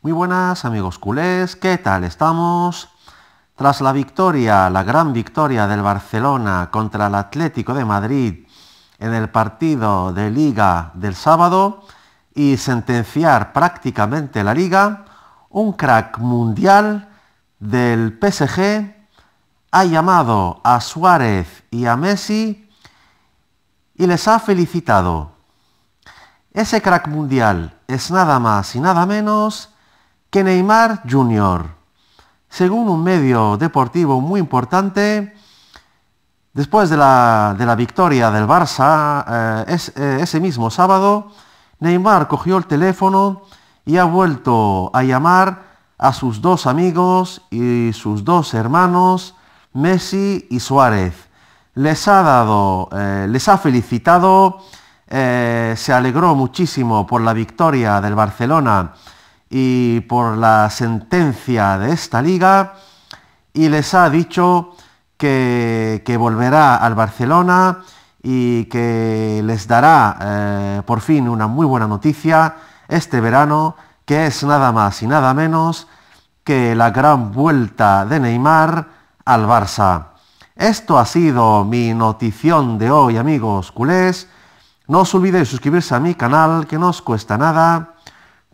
Muy buenas amigos culés, ¿qué tal estamos? Tras la victoria, la gran victoria del Barcelona contra el Atlético de Madrid en el partido de liga del sábado y sentenciar prácticamente la liga, un crack mundial del PSG ha llamado a Suárez y a Messi y les ha felicitado. Ese crack mundial es nada más y nada menos que Neymar Jr., según un medio deportivo muy importante, después de la, victoria del Barça eh, eh, ese mismo sábado, Neymar cogió el teléfono y ha vuelto a llamar a sus dos amigos y sus dos hermanos, Messi y Suárez. Les ha dado, eh, les ha felicitado, se alegró muchísimo por la victoria del Barcelona y por la sentencia de esta liga y les ha dicho que, volverá al Barcelona y que les dará eh, por fin una muy buena noticia este verano, que es nada más y nada menos que la gran vuelta de Neymar al Barça. Esto ha sido mi notición de hoy, amigos culés. No os olvidéis suscribirse a mi canal, que no os cuesta nada